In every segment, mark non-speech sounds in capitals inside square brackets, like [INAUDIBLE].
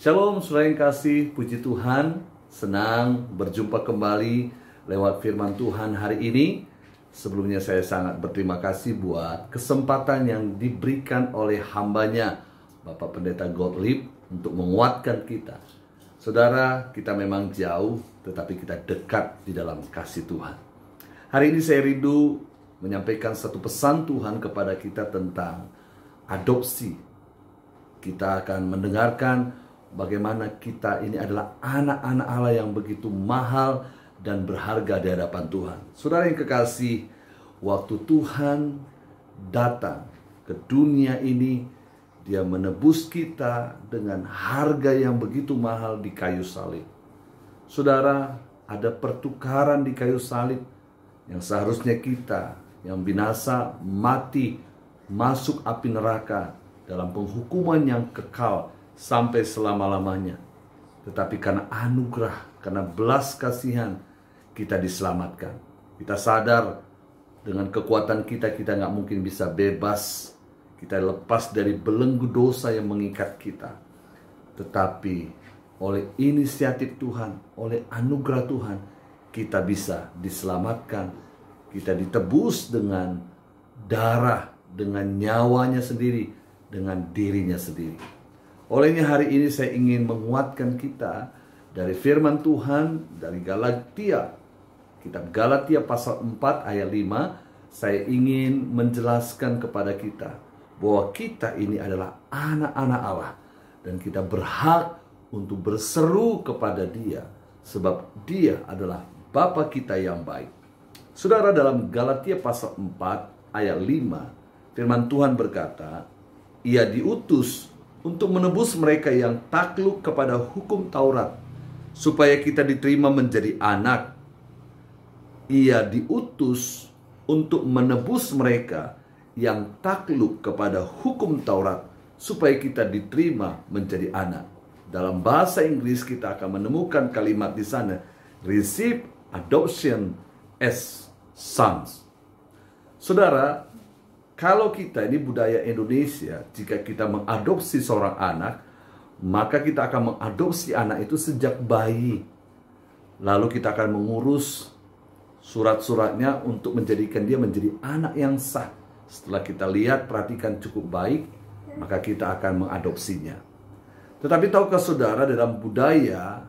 Shalom, selain kasih, puji Tuhan, senang berjumpa kembali lewat firman Tuhan hari ini. Sebelumnya saya sangat berterima kasih buat kesempatan yang diberikan oleh hambanya, Bapak Pendeta Gottlieb, untuk menguatkan kita. Saudara, kita memang jauh, tetapi kita dekat di dalam kasih Tuhan. Hari ini saya rindu menyampaikan satu pesan Tuhan kepada kita tentang adopsi. Kita akan mendengarkan bagaimana kita ini adalah anak-anak Allah yang begitu mahal dan berharga di hadapan Tuhan. Saudara yang kekasih, waktu Tuhan datang ke dunia ini, dia menebus kita dengan harga yang begitu mahal di kayu salib. Saudara, ada pertukaran di kayu salib yang seharusnya kita yang binasa mati masuk api neraka dalam penghukuman yang kekal sampai selama-lamanya. Tetapi karena anugerah, karena belas kasihan, kita diselamatkan. Kita sadar dengan kekuatan kita, kita nggak mungkin bisa bebas. Kita lepas dari belenggu dosa yang mengikat kita. Tetapi oleh inisiatif Tuhan, oleh anugerah Tuhan, kita bisa diselamatkan. Kita ditebus dengan darah, dengan nyawanya sendiri, dengan dirinya sendiri. Olehnya hari ini saya ingin menguatkan kita dari firman Tuhan dari Galatia. Kitab Galatia pasal 4 ayat 5 saya ingin menjelaskan kepada kita bahwa kita ini adalah anak-anak Allah dan kita berhak untuk berseru kepada Dia sebab Dia adalah Bapa kita yang baik. Saudara dalam Galatia pasal 4 ayat 5 firman Tuhan berkata, Ia diutus untuk menebus mereka yang takluk kepada hukum Taurat, supaya kita diterima menjadi anak. Ia diutus untuk menebus mereka yang takluk kepada hukum Taurat, supaya kita diterima menjadi anak. Dalam bahasa Inggris kita akan menemukan kalimat di sana, receive adoption as sons. Saudara, kalau kita ini budaya Indonesia, jika kita mengadopsi seorang anak, maka kita akan mengadopsi anak itu sejak bayi. Lalu kita akan mengurus surat-suratnya untuk menjadikan dia menjadi anak yang sah. Setelah kita lihat, perhatikan cukup baik, maka kita akan mengadopsinya. Tetapi tahukah saudara dalam budaya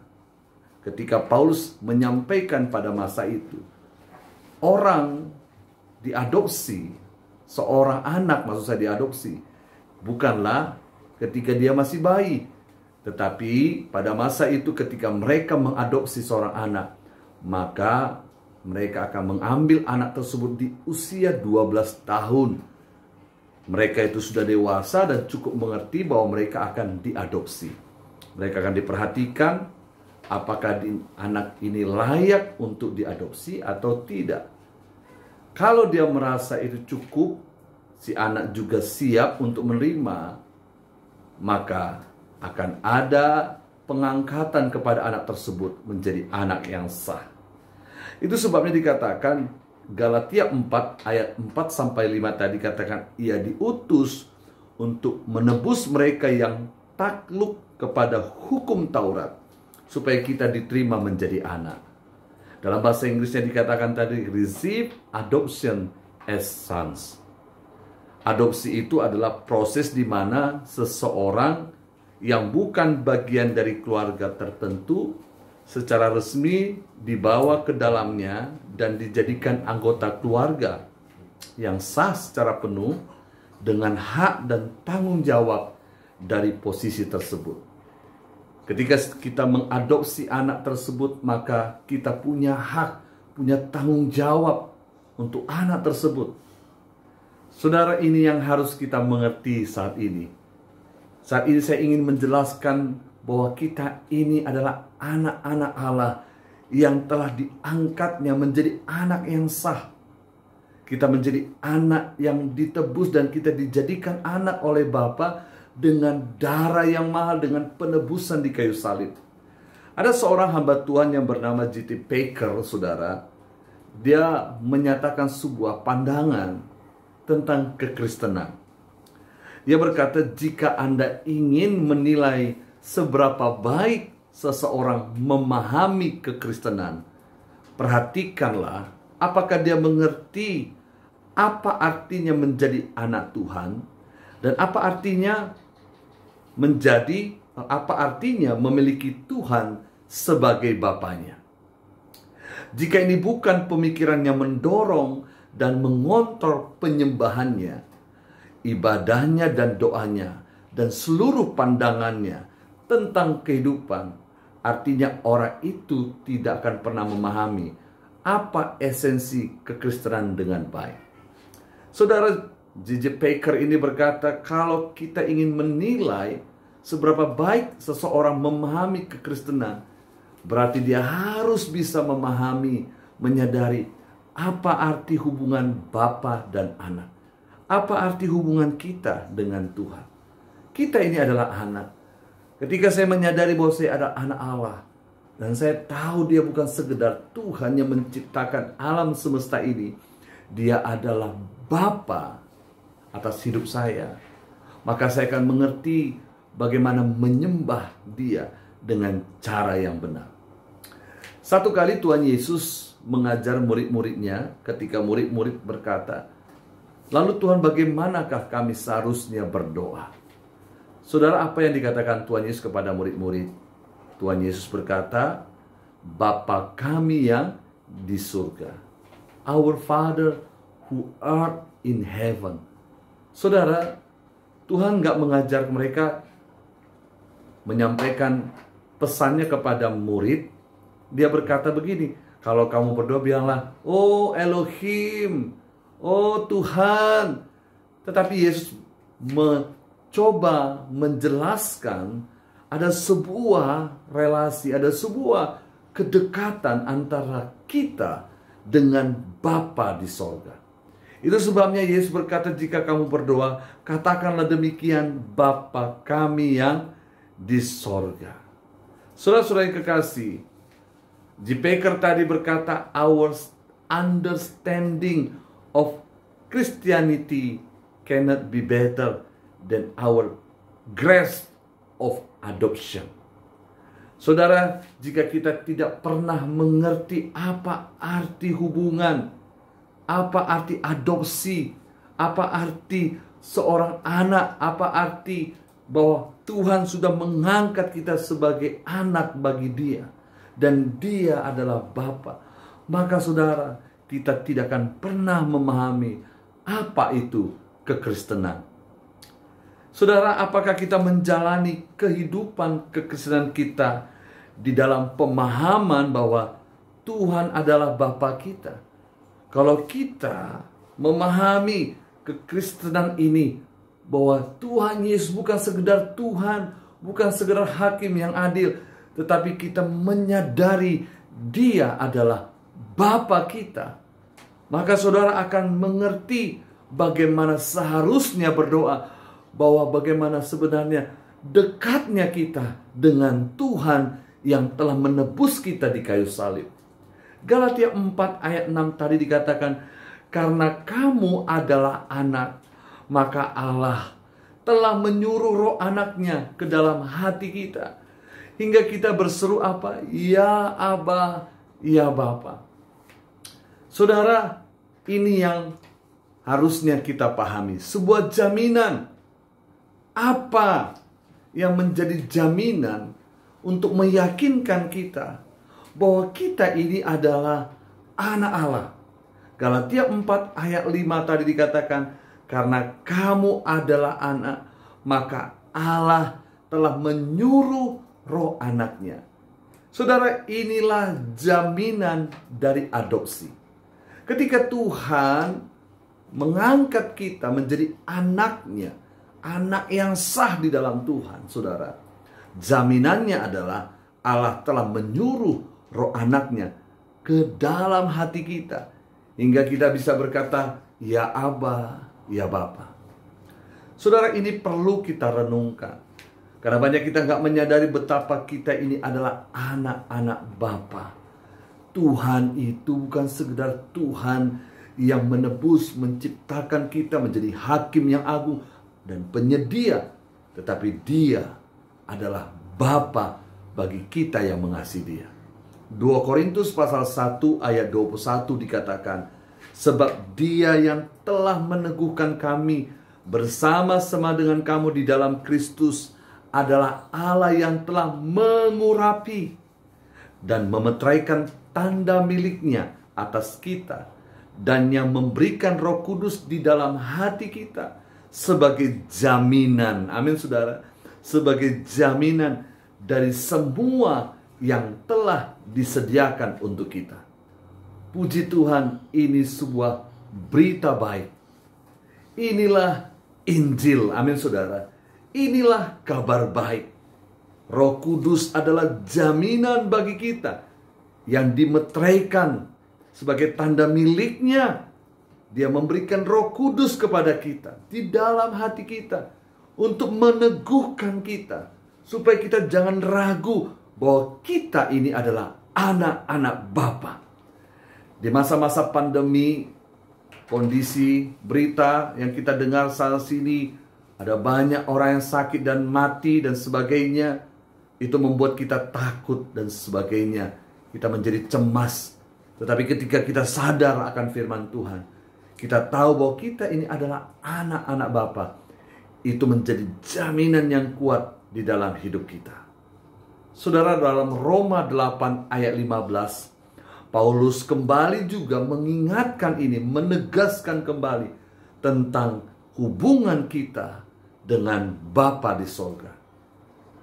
ketika Paulus menyampaikan pada masa itu, orang diadopsi seorang anak maksud saya diadopsi. Bukanlah ketika dia masih bayi. Tetapi pada masa itu ketika mereka mengadopsi seorang anak, maka mereka akan mengambil anak tersebut di usia 12 tahun. Mereka itu sudah dewasa dan cukup mengerti bahwa mereka akan diadopsi. Mereka akan diperhatikan apakah anak ini layak untuk diadopsi atau tidak. Kalau dia merasa itu cukup, si anak juga siap untuk menerima, maka akan ada pengangkatan kepada anak tersebut menjadi anak yang sah. Itu sebabnya dikatakan Galatia 4 ayat 4 sampai 5 tadi katakan ia diutus untuk menebus mereka yang takluk kepada hukum Taurat supaya kita diterima menjadi anak. Dalam bahasa Inggrisnya dikatakan tadi receive adoption as sons. Adopsi itu adalah proses di mana seseorang yang bukan bagian dari keluarga tertentu secara resmi dibawa ke dalamnya dan dijadikan anggota keluarga yang sah secara penuh dengan hak dan tanggung jawab dari posisi tersebut. Ketika kita mengadopsi anak tersebut, maka kita punya hak, punya tanggung jawab untuk anak tersebut. Saudara, ini yang harus kita mengerti saat ini. Saat ini, saya ingin menjelaskan bahwa kita ini adalah anak-anak Allah yang telah diangkatnya menjadi anak yang sah. Kita menjadi anak yang ditebus dan kita dijadikan anak oleh Bapa dengan darah yang mahal, dengan penebusan di kayu salib. Ada seorang hamba Tuhan yang bernama G.T. Baker, saudara. Dia menyatakan sebuah pandangan tentang kekristenan. Dia berkata, jika Anda ingin menilai seberapa baik seseorang memahami kekristenan, perhatikanlah apakah dia mengerti apa artinya menjadi anak Tuhan dan apa artinya menjadi apa artinya memiliki Tuhan sebagai bapaknya. Jika ini bukan pemikiran yang mendorong dan mengontrol penyembahannya, ibadahnya dan doanya, dan seluruh pandangannya tentang kehidupan, artinya orang itu tidak akan pernah memahami apa esensi kekristenan dengan baik. Saudara J.J. Packer ini berkata, kalau kita ingin menilai seberapa baik seseorang memahami kekristenan, berarti dia harus bisa memahami, menyadari apa arti hubungan Bapa dan anak. Apa arti hubungan kita dengan Tuhan? Kita ini adalah anak. Ketika saya menyadari bahwa saya adalah anak Allah, dan saya tahu dia bukan sekedar Tuhan yang menciptakan alam semesta ini, dia adalah Bapak atas hidup saya, maka saya akan mengerti bagaimana menyembah Dia dengan cara yang benar. Satu kali Tuhan Yesus mengajar murid-muridnya ketika murid-murid berkata, "Lalu Tuhan, bagaimanakah kami seharusnya berdoa?" Saudara, apa yang dikatakan Tuhan Yesus kepada murid-murid? Tuhan Yesus berkata, "Bapa kami yang di surga, Our Father who art in heaven." Saudara, Tuhan gak mengajar mereka menyampaikan pesannya kepada murid. Dia berkata begini, kalau kamu berdoa bilanglah, Oh Elohim, Oh Tuhan. Tetapi Yesus mencoba menjelaskan ada sebuah relasi, ada sebuah kedekatan antara kita dengan Bapa di sorga. Itu sebabnya Yesus berkata jika kamu berdoa, katakanlah demikian Bapa kami yang di sorga. Saudara-saudara yang kekasih, J. tadi berkata, our understanding of Christianity cannot be better than our grasp of adoption. Saudara, jika kita tidak pernah mengerti apa arti hubungan apa arti adopsi? Apa arti seorang anak? Apa arti bahwa Tuhan sudah mengangkat kita sebagai anak bagi Dia dan Dia adalah Bapa. Maka saudara, kita tidak akan pernah memahami apa itu kekristenan. Saudara, apakah kita menjalani kehidupan kekristenan kita di dalam pemahaman bahwa Tuhan adalah Bapa kita? Kalau kita memahami kekristenan ini bahwa Tuhan Yesus bukan sekedar Tuhan, bukan sekedar hakim yang adil, tetapi kita menyadari dia adalah Bapa kita. Maka saudara akan mengerti bagaimana seharusnya berdoa, bahwa bagaimana sebenarnya dekatnya kita dengan Tuhan yang telah menebus kita di kayu salib. Galatia 4 ayat 6 tadi dikatakan, karena kamu adalah anak, maka Allah telah menyuruh roh anaknya ke dalam hati kita. Hingga kita berseru apa? Ya Aba, ya Bapa. Saudara, ini yang harusnya kita pahami. Sebuah jaminan. Apa yang menjadi jaminan untuk meyakinkan kita bahwa kita ini adalah anak Allah. Galatia 4 ayat 5 tadi dikatakan, karena kamu adalah anak, maka Allah telah menyuruh roh anaknya. Saudara, inilah jaminan dari adopsi. Ketika Tuhan mengangkat kita menjadi anaknya, anak yang sah di dalam Tuhan, saudara. Jaminannya adalah Allah telah menyuruh roh anaknya ke dalam hati kita. Hingga kita bisa berkata, ya Aba, ya Bapa. Saudara ini perlu kita renungkan. Karena banyak kita nggak menyadari betapa kita ini adalah anak-anak Bapa. Tuhan itu bukan sekedar Tuhan yang menebus, menciptakan kita menjadi hakim yang agung dan penyedia. Tetapi dia adalah Bapa bagi kita yang mengasihi dia. 2 Korintus pasal 1 ayat 21 dikatakan, Sebab dia yang telah meneguhkan kami bersama-sama dengan kamu di dalam Kristus adalah Allah yang telah mengurapi dan memetraikan tanda miliknya atas kita dan yang memberikan roh kudus di dalam hati kita sebagai jaminan. Amin saudara. Sebagai jaminan dari semua yang telah disediakan untuk kita. Puji Tuhan, ini sebuah berita baik. Inilah Injil, amin saudara. Inilah kabar baik. Roh Kudus adalah jaminan bagi kita yang dimetraikan sebagai tanda miliknya. Dia memberikan Roh Kudus kepada kita di dalam hati kita untuk meneguhkan kita supaya kita jangan ragu bahwa kita ini adalah anak-anak Bapa. Di masa-masa pandemi, kondisi berita yang kita dengar saat sini, ada banyak orang yang sakit dan mati dan sebagainya. Itu membuat kita takut dan sebagainya. Kita menjadi cemas. Tetapi ketika kita sadar akan firman Tuhan, kita tahu bahwa kita ini adalah anak-anak Bapa. Itu menjadi jaminan yang kuat di dalam hidup kita. Saudara dalam Roma 8 ayat 15, Paulus kembali juga mengingatkan ini, menegaskan kembali tentang hubungan kita dengan Bapa di sorga.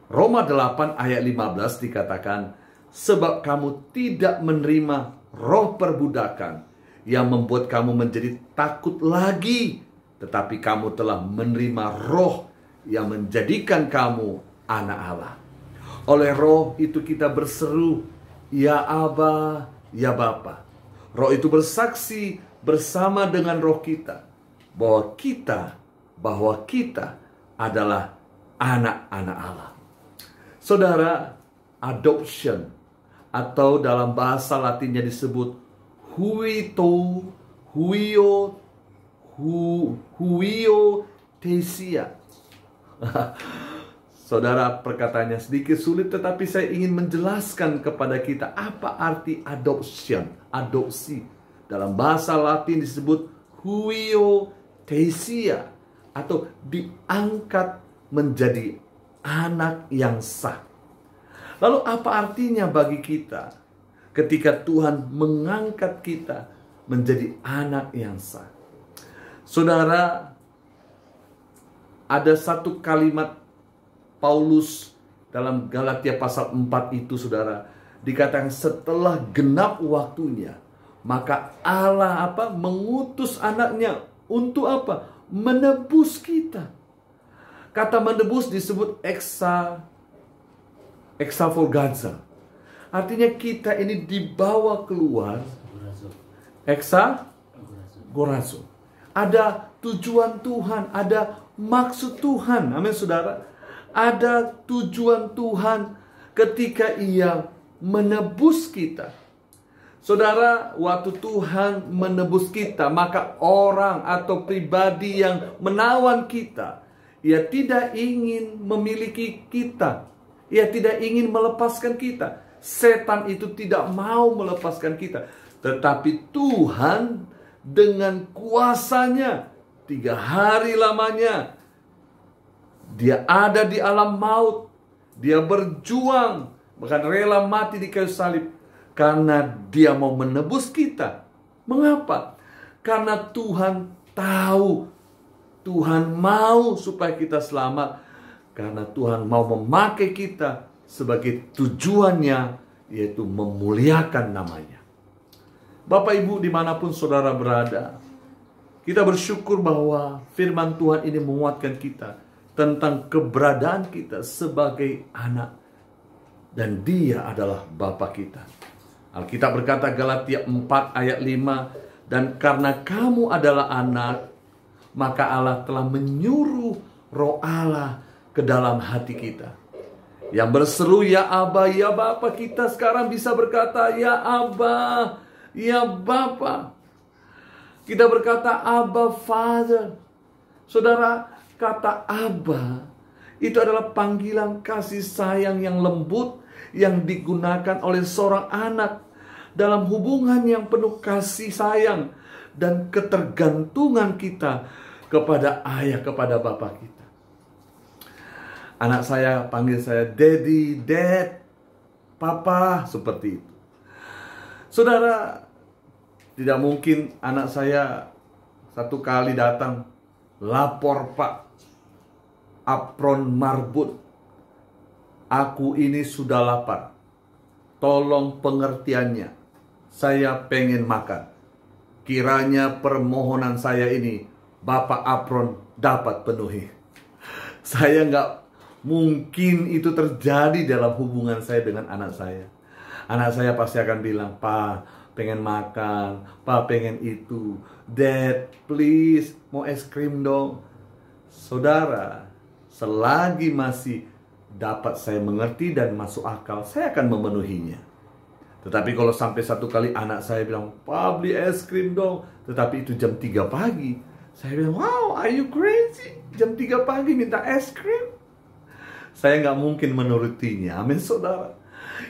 Roma 8 ayat 15 dikatakan, Sebab kamu tidak menerima roh perbudakan yang membuat kamu menjadi takut lagi, tetapi kamu telah menerima roh yang menjadikan kamu anak Allah. Oleh roh itu kita berseru, Ya Aba, Ya Bapa. Roh itu bersaksi bersama dengan roh kita bahwa kita bahwa kita adalah anak-anak Allah. Saudara, adoption atau dalam bahasa Latinnya disebut huito huio hu, huio tesia. [LAUGHS] Saudara, perkataannya sedikit sulit, tetapi saya ingin menjelaskan kepada kita apa arti adoption, adopsi. Dalam bahasa Latin disebut huio tesia, atau diangkat menjadi anak yang sah. Lalu apa artinya bagi kita ketika Tuhan mengangkat kita menjadi anak yang sah? Saudara, ada satu kalimat Paulus dalam Galatia pasal 4 itu saudara dikatakan setelah genap waktunya maka Allah apa mengutus anaknya untuk apa menebus kita kata menebus disebut eksa eksaforganza artinya kita ini dibawa keluar eksa gorazo ada tujuan Tuhan ada maksud Tuhan amin saudara ada tujuan Tuhan ketika ia menebus kita. Saudara, waktu Tuhan menebus kita, maka orang atau pribadi yang menawan kita, ia tidak ingin memiliki kita. Ia tidak ingin melepaskan kita. Setan itu tidak mau melepaskan kita. Tetapi Tuhan dengan kuasanya tiga hari lamanya dia ada di alam maut. Dia berjuang, bahkan rela mati di kayu salib karena dia mau menebus kita. Mengapa? Karena Tuhan tahu, Tuhan mau supaya kita selamat karena Tuhan mau memakai kita sebagai tujuannya yaitu memuliakan namanya. Bapak Ibu dimanapun saudara berada, kita bersyukur bahwa firman Tuhan ini menguatkan kita tentang keberadaan kita sebagai anak dan dia adalah Bapa kita. Alkitab berkata Galatia 4 ayat 5 dan karena kamu adalah anak maka Allah telah menyuruh roh Allah ke dalam hati kita. Yang berseru ya Aba, ya Bapa kita sekarang bisa berkata ya Aba, ya Bapa. Kita berkata Aba Father. Saudara, Kata Aba itu adalah panggilan kasih sayang yang lembut yang digunakan oleh seorang anak dalam hubungan yang penuh kasih sayang dan ketergantungan kita kepada ayah, kepada bapak kita. Anak saya panggil saya daddy, dad, papa, seperti itu. Saudara, tidak mungkin anak saya satu kali datang, lapor pak, apron marbut. Aku ini sudah lapar. Tolong pengertiannya. Saya pengen makan. Kiranya permohonan saya ini Bapak Apron dapat penuhi. [LAUGHS] Saya nggak mungkin itu terjadi dalam hubungan saya dengan anak saya. Anak saya pasti akan bilang, Pak, pengen makan, Pak pengen itu, dad please mau es krim dong. Saudara, selagi masih dapat saya mengerti dan masuk akal, saya akan memenuhinya. Tetapi kalau sampai satu kali anak saya bilang, Pak beli es krim dong. Tetapi itu jam 3 pagi. Saya bilang, wow, are you crazy? Jam 3 pagi minta es krim. Saya nggak mungkin menurutinya. Amin, saudara.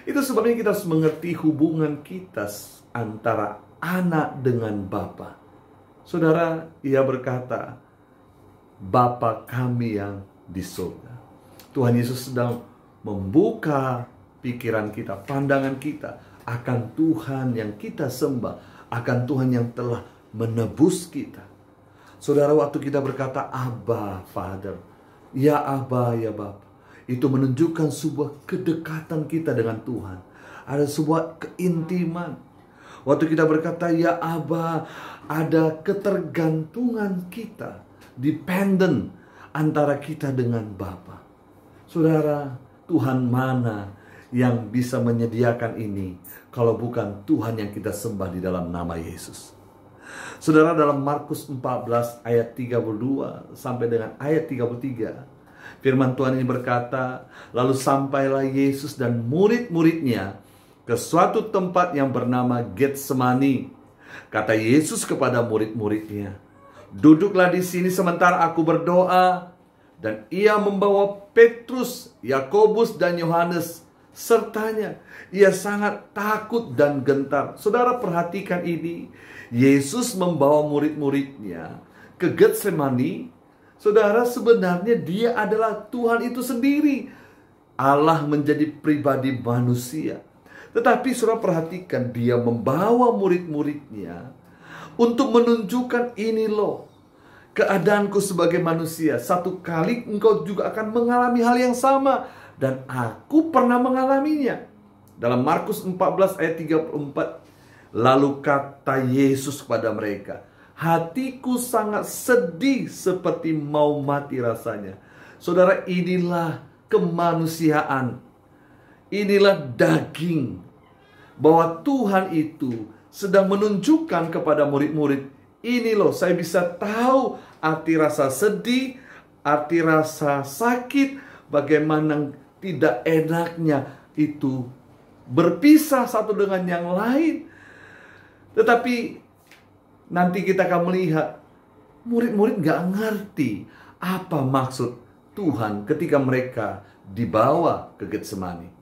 Itu sebabnya kita harus mengerti hubungan kita antara anak dengan Bapa. Saudara, ia berkata, Bapa kami yang di surga. Tuhan Yesus sedang membuka pikiran kita, pandangan kita akan Tuhan yang kita sembah, akan Tuhan yang telah menebus kita. Saudara waktu kita berkata Abba Father, ya Abba ya Bapa, itu menunjukkan sebuah kedekatan kita dengan Tuhan. Ada sebuah keintiman. Waktu kita berkata ya Abba, ada ketergantungan kita, dependent antara kita dengan Bapa. Saudara, Tuhan mana yang bisa menyediakan ini kalau bukan Tuhan yang kita sembah di dalam nama Yesus. Saudara dalam Markus 14 ayat 32 sampai dengan ayat 33 firman Tuhan ini berkata, lalu sampailah Yesus dan murid-muridnya ke suatu tempat yang bernama Getsemani. Kata Yesus kepada murid-muridnya, Duduklah di sini sementara aku berdoa." Dan ia membawa Petrus, Yakobus dan Yohanes sertanya. Ia sangat takut dan gentar. Saudara perhatikan ini. Yesus membawa murid-muridnya ke Getsemani. Saudara sebenarnya dia adalah Tuhan itu sendiri. Allah menjadi pribadi manusia. Tetapi saudara perhatikan dia membawa murid-muridnya untuk menunjukkan ini loh keadaanku sebagai manusia. Satu kali engkau juga akan mengalami hal yang sama dan aku pernah mengalaminya. Dalam Markus 14 ayat 34 lalu kata Yesus kepada mereka, "Hatiku sangat sedih seperti mau mati rasanya." Saudara, inilah kemanusiaan. Inilah daging bahwa Tuhan itu sedang menunjukkan kepada murid-murid, ini loh saya bisa tahu arti rasa sedih, arti rasa sakit, bagaimana tidak enaknya itu berpisah satu dengan yang lain. Tetapi nanti kita akan melihat murid-murid gak ngerti apa maksud Tuhan ketika mereka dibawa ke Getsemani.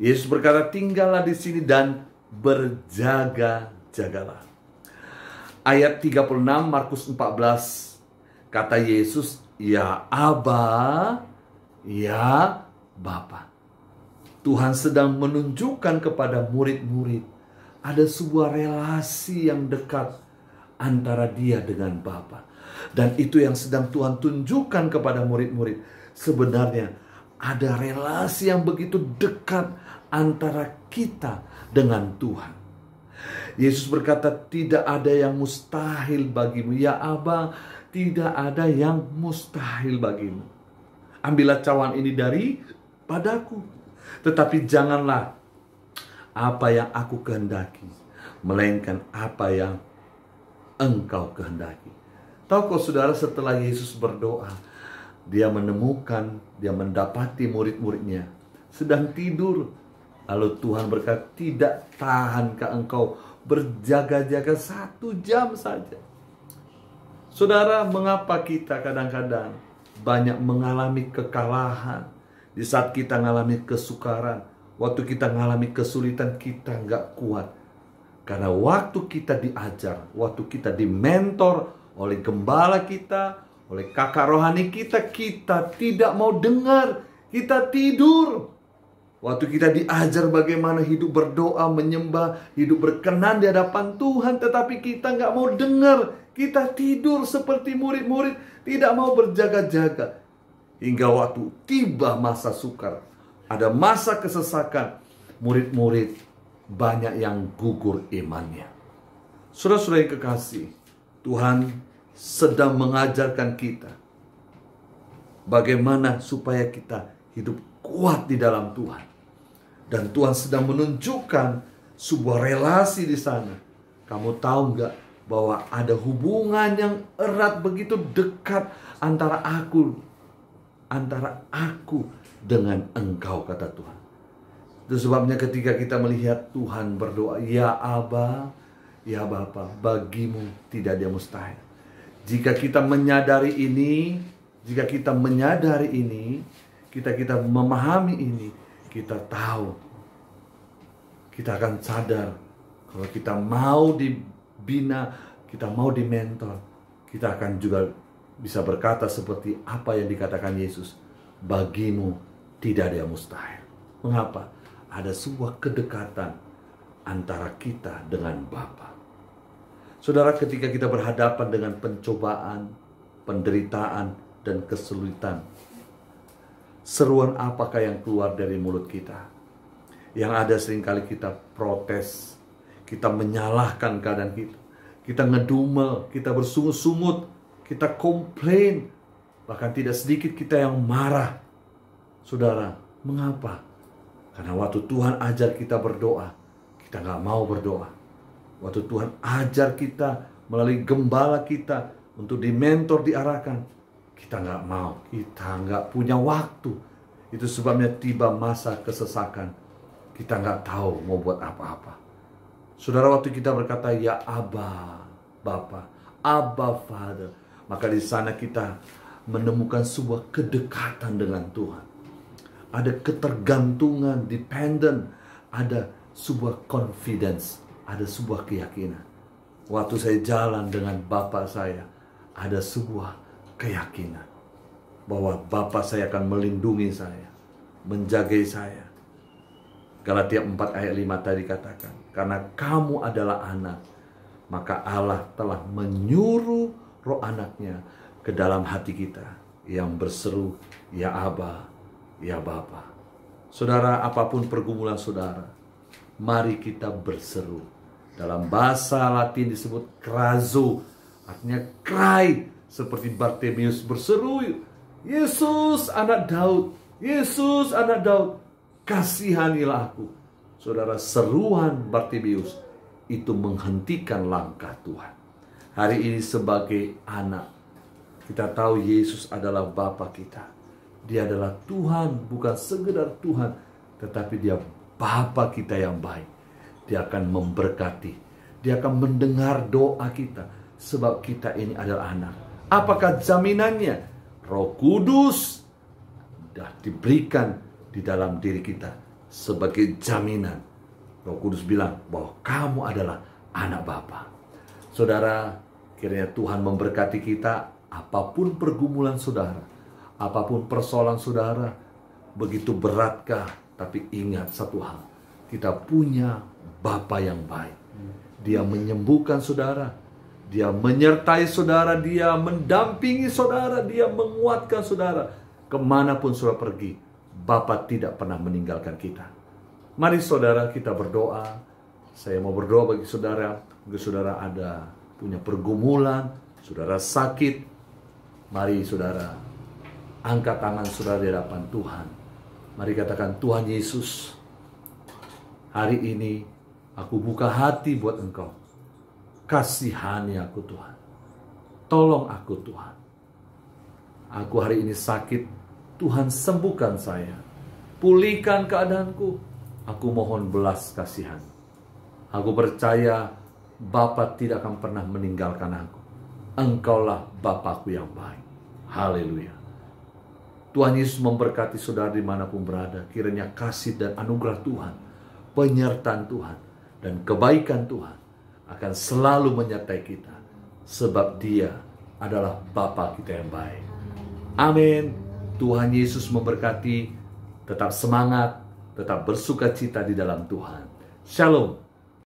Yesus berkata, "Tinggallah di sini dan berjaga-jagalah. Ayat 36 Markus 14 kata Yesus, "Ya Aba, ya Bapa." Tuhan sedang menunjukkan kepada murid-murid ada sebuah relasi yang dekat antara dia dengan Bapa. Dan itu yang sedang Tuhan tunjukkan kepada murid-murid. Sebenarnya ada relasi yang begitu dekat antara kita dengan Tuhan. Yesus berkata, "Tidak ada yang mustahil bagimu, ya Abang, tidak ada yang mustahil bagimu. Ambillah cawan ini dari padaku, tetapi janganlah apa yang aku kehendaki, melainkan apa yang engkau kehendaki." Tahu kok saudara setelah Yesus berdoa, dia menemukan, dia mendapati murid-muridnya sedang tidur Lalu Tuhan berkata, tidak tahankah engkau berjaga-jaga satu jam saja? Saudara, mengapa kita kadang-kadang banyak mengalami kekalahan? Di saat kita mengalami kesukaran, waktu kita mengalami kesulitan, kita nggak kuat. Karena waktu kita diajar, waktu kita dimentor oleh gembala kita, oleh kakak rohani kita, kita tidak mau dengar, kita tidur. Waktu kita diajar bagaimana hidup berdoa, menyembah, hidup berkenan di hadapan Tuhan. Tetapi kita nggak mau dengar. Kita tidur seperti murid-murid. Tidak mau berjaga-jaga. Hingga waktu tiba masa sukar. Ada masa kesesakan. Murid-murid banyak yang gugur imannya. Saudara-saudara yang kekasih. Tuhan sedang mengajarkan kita. Bagaimana supaya kita hidup kuat di dalam Tuhan dan Tuhan sedang menunjukkan sebuah relasi di sana. Kamu tahu nggak bahwa ada hubungan yang erat begitu dekat antara aku antara aku dengan engkau kata Tuhan. Itu sebabnya ketika kita melihat Tuhan berdoa, ya Aba, ya Bapa, bagimu tidak dia mustahil. Jika kita menyadari ini, jika kita menyadari ini, kita kita memahami ini, kita tahu, kita akan sadar kalau kita mau dibina, kita mau dimentor, kita akan juga bisa berkata seperti apa yang dikatakan Yesus, bagimu tidak ada yang mustahil. Mengapa? Ada sebuah kedekatan antara kita dengan Bapa. Saudara, ketika kita berhadapan dengan pencobaan, penderitaan, dan kesulitan, Seruan apakah yang keluar dari mulut kita? Yang ada seringkali kita protes, kita menyalahkan keadaan kita. Kita ngedumel, kita bersungut-sungut, kita komplain. Bahkan tidak sedikit kita yang marah. Saudara, mengapa? Karena waktu Tuhan ajar kita berdoa, kita nggak mau berdoa. Waktu Tuhan ajar kita melalui gembala kita untuk dimentor, diarahkan, kita nggak mau, kita nggak punya waktu. Itu sebabnya tiba masa kesesakan. Kita nggak tahu mau buat apa-apa. Saudara waktu kita berkata, ya Abah, Bapa, abah Father. Maka di sana kita menemukan sebuah kedekatan dengan Tuhan. Ada ketergantungan, dependent, ada sebuah confidence, ada sebuah keyakinan. Waktu saya jalan dengan Bapak saya, ada sebuah keyakinan bahwa Bapak saya akan melindungi saya, menjaga saya. Galatia 4 ayat 5 tadi katakan, karena kamu adalah anak, maka Allah telah menyuruh roh anaknya ke dalam hati kita yang berseru, ya Aba, ya Bapa. Saudara, apapun pergumulan saudara, mari kita berseru. Dalam bahasa latin disebut krazo, artinya cry, seperti Bartimius berseru, Yesus anak Daud, Yesus anak Daud, kasihanilah aku. Saudara, seruan Bartimius itu menghentikan langkah Tuhan. Hari ini sebagai anak, kita tahu Yesus adalah Bapa kita. Dia adalah Tuhan, bukan sekedar Tuhan, tetapi dia Bapa kita yang baik. Dia akan memberkati, dia akan mendengar doa kita sebab kita ini adalah anak. Apakah jaminannya? Roh Kudus sudah diberikan di dalam diri kita sebagai jaminan. Roh Kudus bilang bahwa kamu adalah anak Bapa. Saudara, kiranya Tuhan memberkati kita apapun pergumulan saudara, apapun persoalan saudara, begitu beratkah, tapi ingat satu hal, kita punya Bapa yang baik. Dia menyembuhkan saudara, dia menyertai saudara, dia mendampingi saudara, dia menguatkan saudara. Kemanapun saudara pergi, Bapa tidak pernah meninggalkan kita. Mari saudara kita berdoa. Saya mau berdoa bagi saudara. Bagi saudara ada punya pergumulan, saudara sakit. Mari saudara, angkat tangan saudara di hadapan Tuhan. Mari katakan, Tuhan Yesus, hari ini aku buka hati buat engkau Kasihani aku Tuhan. Tolong aku Tuhan. Aku hari ini sakit. Tuhan sembuhkan saya. Pulihkan keadaanku. Aku mohon belas kasihan. Aku percaya Bapa tidak akan pernah meninggalkan aku. Engkaulah Bapakku yang baik. Haleluya. Tuhan Yesus memberkati saudara dimanapun berada. Kiranya kasih dan anugerah Tuhan, penyertaan Tuhan, dan kebaikan Tuhan akan selalu menyertai kita sebab dia adalah Bapa kita yang baik. Amin. Tuhan Yesus memberkati. Tetap semangat, tetap bersuka cita di dalam Tuhan. Shalom.